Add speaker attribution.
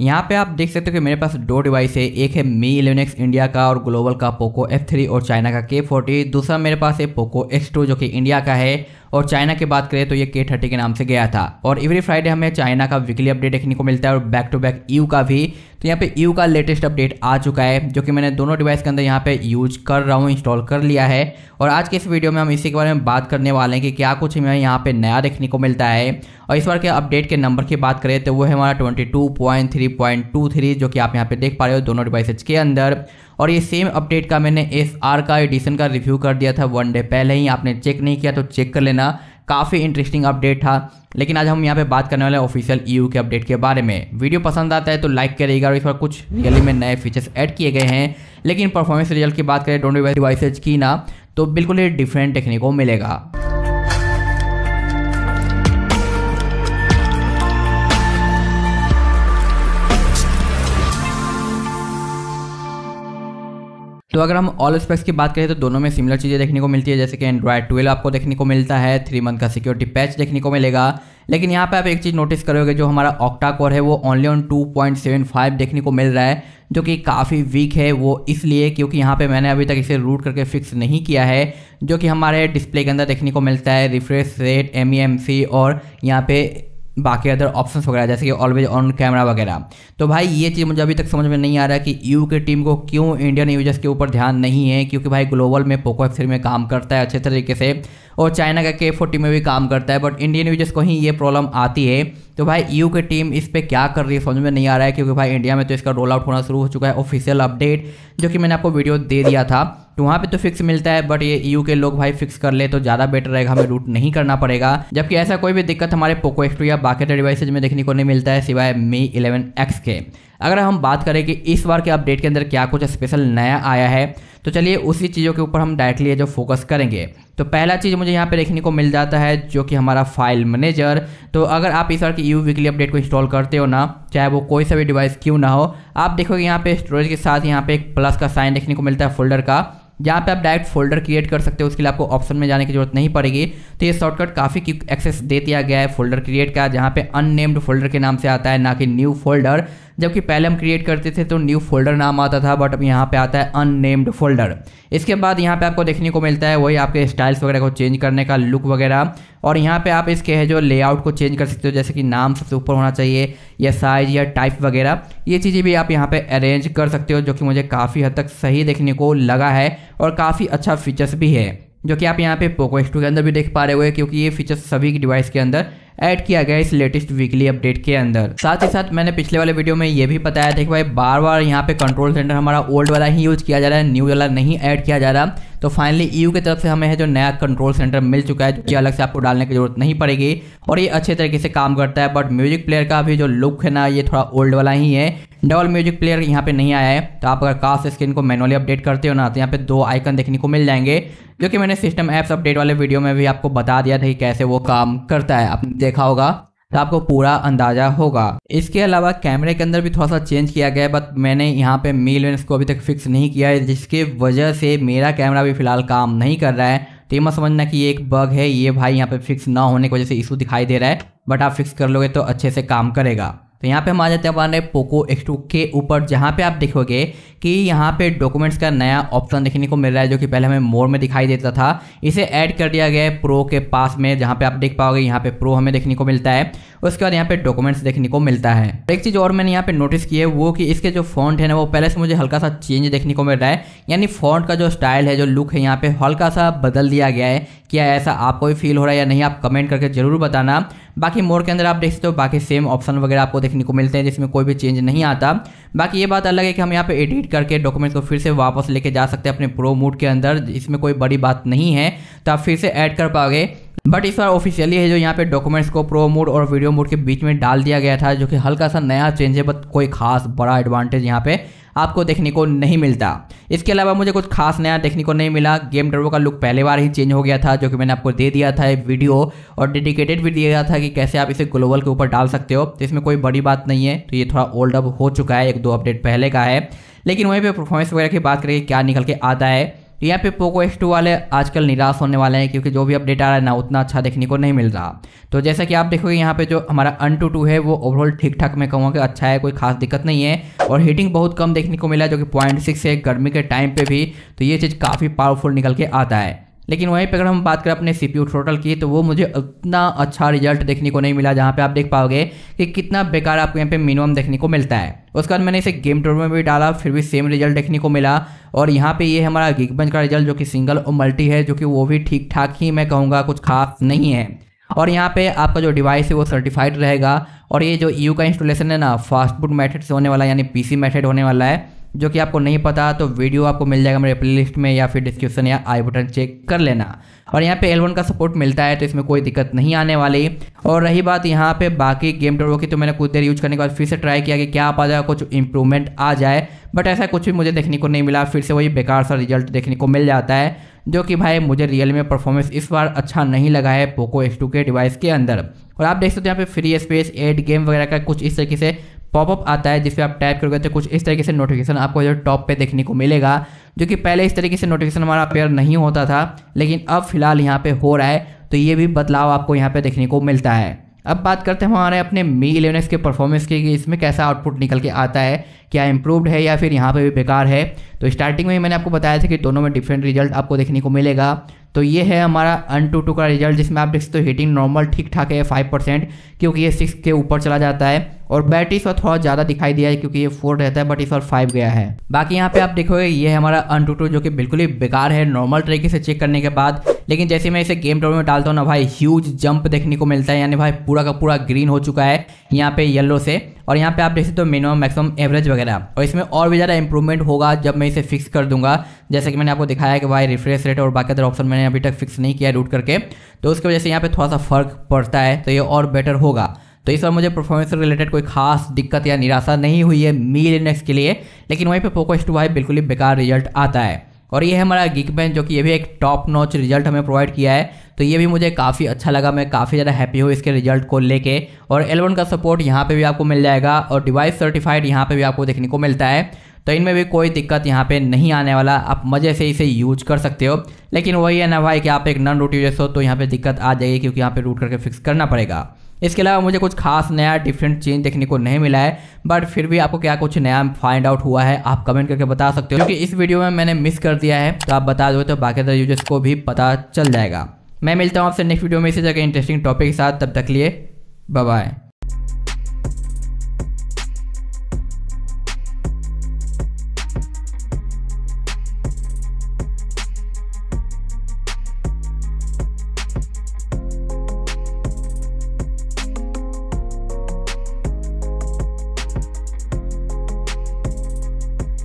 Speaker 1: यहाँ पे आप देख सकते हो कि मेरे पास दो डिवाइस है एक है मी इलेवनेक्स इंडिया का और ग्लोबल का पोको F3 और चाइना का K40 दूसरा मेरे पास है पोको X2 जो कि इंडिया का है और चाइना की बात करें तो ये के थर्टी के नाम से गया था और एवरी फ्राइडे हमें चाइना का वीकली अपडेट देखने को मिलता है और बैक टू बैक यू का भी तो यहाँ पे यू का लेटेस्ट अपडेट आ चुका है जो कि मैंने दोनों डिवाइस के अंदर यहाँ पे यूज कर रहा हूँ इंस्टॉल कर लिया है और आज के इस वीडियो में हम इसी के बारे में बात करने वाले हैं कि क्या कुछ हमें यहाँ पे नया देखने को मिलता है और इस बार के अपडेट के नंबर की बात करें तो वो है हमारा ट्वेंटी जो कि आप यहाँ पे देख पा रहे हो दोनों डिवाइसेज के अंदर और ये सेम अपडेट का मैंने एस आर का एडिशन का रिव्यू कर दिया था वन डे पहले ही आपने चेक नहीं किया तो चेक कर लेना काफ़ी इंटरेस्टिंग अपडेट था लेकिन आज हम यहाँ पे बात करने वाले हैं ऑफिशियल ईयू e के अपडेट के बारे में वीडियो पसंद आता है तो लाइक करिएगा और इस पर कुछ रियली में नए फीचर्स ऐड किए गए हैं लेकिन परफॉर्मेंस रिजल्ट की बात करें डोंट डिवाइसेज की ना तो बिल्कुल ही डिफरेंट देखने को मिलेगा तो अगर हम ऑल स्पेक्स की बात करें तो दोनों में सिमिलर चीज़ें देखने को मिलती है जैसे कि एंड्रॉयड ट्वेल्व आपको देखने को मिलता है थ्री मंथ का सिक्योरिटी पैच देखने को मिलेगा लेकिन यहाँ पे आप एक चीज़ नोटिस करोगे जो हमारा ऑक्टा कोर है वो ऑनली ऑन फाइव देखने को मिल रहा है जो कि काफ़ी वीक है वो इसलिए क्योंकि यहाँ पे मैंने अभी तक इसे रूट करके फिक्स नहीं किया है जो कि हमारे डिस्प्ले के अंदर देखने को मिलता है रिफ्रेश रेट एम और यहाँ पे बाकी अदर ऑप्शन वगैरह जैसे कि ऑलवेज ऑन कैमरा वगैरह तो भाई ये चीज़ मुझे अभी तक समझ में नहीं आ रहा है कि यू के टीम को क्यों इंडियन यूजर्स के ऊपर ध्यान नहीं है क्योंकि भाई ग्लोबल में पोको एक्सरी में काम करता है अच्छे तरीके से और चाइना का के फोर्टी में भी काम करता है बट इंडियन यूजर्स को ही ये प्रॉब्लम आती है तो भाई यू e की टीम इस पर क्या कर रही है समझ में नहीं आ रहा है क्योंकि भाई इंडिया में तो इसका रोल आउट होना शुरू हो चुका है ऑफिशियल अपडेट जो कि मैंने आपको वीडियो दे दिया था तो वहाँ पे तो फिक्स मिलता है बट ये यू e के लोग भाई फिक्स कर ले तो ज़्यादा बेटर रहेगा हमें रूट नहीं करना पड़ेगा जबकि ऐसा कोई भी दिक्कत हमारे पोको एक्ट्रो या बाकी डिवाइसेज में देखने को नहीं मिलता है सिवाय मी इलेवन एक्स के अगर हम बात करें कि इस बार के अपडेट के अंदर क्या कुछ स्पेशल नया आया है तो चलिए उसी चीज़ों के ऊपर हम डायरेक्टली जो फोकस करेंगे तो पहला चीज़ मुझे यहाँ पे देखने को मिल जाता है जो कि हमारा फाइल मैनेजर तो अगर आप इस बार की यू वीकली अपडेट को इंस्टॉल करते हो ना चाहे वो कोई सा भी डिवाइस क्यों ना हो आप देखोगे यहाँ पे स्टोरेज के साथ यहाँ पे एक प्लस का साइन देखने को मिलता है फोल्डर का जहाँ पे आप डायरेक्ट फोल्डर क्रिएट कर सकते हो उसके लिए आपको ऑप्शन में जाने की जरूरत नहीं पड़ेगी तो ये शॉर्टकट काफ़ी क्विक एक्सेस दे दिया गया है फोल्डर क्रिएट का जहाँ पे अननेम्ड फोल्डर के नाम से आता है ना कि न्यू फोल्डर जबकि पहले हम क्रिएट करते थे तो न्यू फोल्डर नाम आता था बट अब यहाँ पे आता है अननेम्ड फोल्डर इसके बाद यहाँ पे आपको देखने को मिलता है वही आपके स्टाइल्स वगैरह को चेंज करने का लुक वगैरह और यहाँ पे आप इसके है जो लेआउट को चेंज कर सकते हो जैसे कि नाम सबसे ऊपर होना चाहिए या साइज या टाइप वगैरह ये चीज़ें भी आप यहाँ पे अरेंज कर सकते हो जो कि मुझे काफ़ी हद तक सही देखने को लगा है और काफ़ी अच्छा फीचर्स भी है जो कि आप यहाँ पे पोको एक्स के अंदर भी देख पा रहे हुए क्योंकि ये फीचर्स सभी डिवाइस के अंदर ऐड किया गया इस लेटेस्ट वीकली अपडेट के अंदर साथ ही साथ मैंने पिछले वाले वीडियो में यह भी बताया था कि भाई बार बार यहाँ पे कंट्रोल सेंटर हमारा ओल्ड वाला ही यूज किया जा रहा है न्यू वाला नहीं ऐड किया जा रहा तो फाइनली ईयू की तरफ से हमें है जो नया कंट्रोल सेंटर मिल चुका है जो अलग से आपको डालने की जरूरत नहीं पड़ेगी और ये अच्छे तरीके से काम करता है बट म्यूजिक प्लेयर का भी जो लुक है ना ये थोड़ा ओल्ड वाला ही है डबल म्यूजिक प्लेयर यहाँ पे नहीं आया है तो आप अगर कास्ट स्क्रीन को मैनुअली अपडेट करते हो ना तो यहाँ पे दो आइकन देखने को मिल जाएंगे जो कि मैंने सिस्टम ऐप्स अपडेट वाले वीडियो में भी आपको बता दिया था कि कैसे वो काम करता है आप देखा होगा तो आपको पूरा अंदाजा होगा इसके अलावा कैमरे के अंदर भी थोड़ा सा चेंज किया गया बट मैंने यहाँ पे मील लेंस को अभी तक फिक्स नहीं किया है जिसके वजह से मेरा कैमरा भी फिलहाल काम नहीं कर रहा है तो ये मत समझना कि ये एक बग है ये भाई यहाँ पे फिक्स ना होने की वजह से इशू दिखाई दे रहा है बट आप फिक्स कर लोगे तो अच्छे से काम करेगा तो यहाँ पे हम आ जाते हैं हमारे पोको एक्स टू के ऊपर जहाँ पे आप देखोगे कि यहाँ पे डॉक्यूमेंट्स का नया ऑप्शन देखने को मिल रहा है जो कि पहले हमें मोर में दिखाई देता था इसे ऐड कर दिया गया है प्रो के पास में जहाँ पे आप देख पाओगे यहाँ पे प्रो हमें देखने को मिलता है उसके बाद यहाँ पे डॉक्यूमेंट्स देखने को मिलता है तो एक चीज़ और मैंने यहाँ पे नोटिस की है वो कि इसके जो फॉन्ट है ना वो पहले से मुझे हल्का सा चेंज देखने को मिल रहा है यानी फॉन्ट का जो स्टाइल है जो लुक है यहाँ पे हल्का सा बदल दिया गया है क्या ऐसा आपको भी फील हो रहा है या नहीं आप कमेंट करके जरूर बताना बाकी मोर के अंदर आप देख सकते हो बाकी सेम ऑप्शन वगैरह आपको देखने को मिलते हैं जिसमें कोई भी चेंज नहीं आता बाकी ये बात अलग है कि हम यहाँ पे एडिट करके डॉक्यूमेंट्स को फिर से वापस लेके जा सकते हैं अपने प्रो मोड के अंदर इसमें कोई बड़ी बात नहीं है तो आप फिर से ऐड कर पाओगे बट इस बार ऑफिशियली है जो यहाँ पे डॉक्यूमेंट्स को प्रो मोड और वीडियो मोड के बीच में डाल दिया गया था जो कि हल्का सा नया चेंज है बट कोई खास बड़ा एडवांटेज यहाँ पे आपको देखने को नहीं मिलता इसके अलावा मुझे कुछ खास नया देखने को नहीं मिला गेम ड्रवो का लुक पहले बार ही चेंज हो गया था जो कि मैंने आपको दे दिया था वीडियो और डेडिकेटेड भी दिया गया था कि कैसे आप इसे ग्लोबल के ऊपर डाल सकते हो तो इसमें कोई बड़ी बात नहीं है तो ये थोड़ा ओल्ड अप हो चुका है एक दो अपडेट पहले का है लेकिन वहीं पर परफॉर्मेंस वगैरह की बात करें क्या निकल के आता है तो यहाँ पे पोको एक्स टू वाले आजकल निराश होने वाले हैं क्योंकि जो भी अपडेट आ रहा है ना उतना अच्छा देखने को नहीं मिल रहा तो जैसा कि आप देखोगे यहाँ पे जो हमारा अन टू टू है वो ओवरऑल ठीक ठाक मैं कहूँगा कि अच्छा है कोई खास दिक्कत नहीं है और हीटिंग बहुत कम देखने को मिला जो कि पॉइंट सिक्स है गर्मी के टाइम पर भी तो ये चीज़ काफ़ी पावरफुल निकल के आता है लेकिन वहीं पर अगर हम बात करें अपने सी पी टोटल की तो वो मुझे उतना अच्छा रिजल्ट देखने को नहीं मिला जहाँ पे आप देख पाओगे कि कितना बेकार आपको यहाँ पे मिनिमम देखने को मिलता है उसके बाद मैंने इसे गेम टूर में भी डाला फिर भी सेम रिजल्ट देखने को मिला और यहाँ पे ये यह हमारा गिगबंज का रिजल्ट जो कि सिंगल और मल्टी है जो कि वो भी ठीक ठाक ही मैं कहूँगा कुछ खास नहीं है और यहाँ पे आपका जो डिवाइस है वो सर्टिफाइड रहेगा और ये जो यू का इंस्टॉलेशन है ना फास्ट फूड मैथड से होने वाला यानी पीसी मैथड होने वाला है जो कि आपको नहीं पता तो वीडियो आपको मिल जाएगा मेरे प्लेलिस्ट में या फिर डिस्क्रिप्शन या आई बटन चेक कर लेना और यहाँ पे L1 का सपोर्ट मिलता है तो इसमें कोई दिक्कत नहीं आने वाली और रही बात यहाँ पे बाकी गेम टर्बो की तो मैंने कुछ देर यूज करने के बाद फिर से ट्राई किया कि क्या आप आ जाएगा कुछ इंप्रूवमेंट आ जाए बट ऐसा कुछ भी मुझे देखने को नहीं मिला फिर से वही बेकार सा रिजल्ट देखने को मिल जाता है जो कि भाई मुझे रियल में परफॉर्मेंस इस बार अच्छा नहीं लगा है पोको एस के डिवाइस के अंदर और आप देख सकते हो यहाँ पे फ्री स्पेस एड गेम वगैरह का कुछ इस तरीके से पॉपअप आता है जिस पर आप टाइप करोगे तो कुछ इस तरीके से नोटिफिकेशन आपको जो टॉप पे देखने को मिलेगा जो कि पहले इस तरीके से नोटिफिकेशन हमारा अपेयर नहीं होता था लेकिन अब फिलहाल यहाँ पे हो रहा है तो ये भी बदलाव आपको यहाँ पे देखने को मिलता है अब बात करते हैं हमारे अपने मी इलेवन के परफॉर्मेंस की कि इसमें कैसा आउटपुट निकल के आता है क्या इम्प्रूवड है या फिर यहाँ पर भी बेकार है तो स्टार्टिंग में ही मैंने आपको बताया था कि दोनों में डिफरेंट रिजल्ट आपको देखने को मिलेगा तो ये है हमारा अन टू टू का रिजल्ट जिसमें आप देख सकते हो हीटिंग नॉर्मल ठीक ठाक है फाइव परसेंट क्योंकि ये सिक्स के ऊपर चला जाता है और बैटरी इसका थोड़ा ज़्यादा दिखाई दिया है क्योंकि ये फोर रहता है बट इस बार फाइव गया है बाकी यहाँ पे आप देखोगे ये हमारा अन टू जो कि बिल्कुल ही बेकार है नॉर्मल तरीके से चेक करने के बाद लेकिन जैसे मैं इसे गेम टोर में डालता हूँ ना भाई ह्यूज जंप देखने को मिलता है यानी भाई पूरा का पूरा ग्रीन हो चुका है यहाँ पे येलो से और यहाँ पे आप देख सकते हो मिनिमम मैक्सिमम एवरेज वगैरह और इसमें और भी ज़्यादा इंप्रूवमेंट होगा जब मैं इसे फिक्स कर दूंगा जैसे कि मैंने आपको दिखाया कि भाई रिफ्रेश रेट और बाकी अदर ऑप्शन मैंने अभी तक फिक्स नहीं किया रूट करके तो उसकी वजह से यहाँ पर थोड़ा सा फर्क पड़ता है तो ये और बेटर होगा तो इस बार मुझे परफॉर्मेंस से रिलेटेड कोई खास दिक्कत या निराशा नहीं हुई है मील इंडेक्स के लिए लेकिन वहीं पोको एस टू वाई बिल्कुल ही बेकार रिजल्ट आता है और ये है हमारा गिक बैन जो कि ये भी एक टॉप नॉच रिजल्ट हमें प्रोवाइड किया है तो ये भी मुझे काफ़ी अच्छा लगा मैं काफ़ी ज़्यादा हैप्पी हूँ इसके रिजल्ट को लेके और एलवन का सपोर्ट यहाँ पे भी आपको मिल जाएगा और डिवाइस सर्टिफाइड यहाँ पे भी आपको देखने को मिलता है तो इनमें भी कोई दिक्कत यहाँ पे नहीं आने वाला आप मज़े से इसे यूज कर सकते हो लेकिन वही है ना भाई कि आप एक नॉन रूट यूजर्स हो तो यहाँ पर दिक्कत आ जाएगी क्योंकि यहाँ पर रूट करके फिक्स करना पड़ेगा इसके अलावा मुझे कुछ खास नया डिफरेंट चेंज देखने को नहीं मिला है बट फिर भी आपको क्या कुछ नया फाइंड आउट हुआ है आप कमेंट करके बता सकते हो क्योंकि इस वीडियो में मैंने मिस कर दिया है तो आप बता दो तो बाकी यूजर्स को भी पता चल जाएगा मैं मिलता हूँ आपसे नेक्स्ट वीडियो में इसी जगह इंटरेस्टिंग टॉपिक के साथ तब तक लिए बाय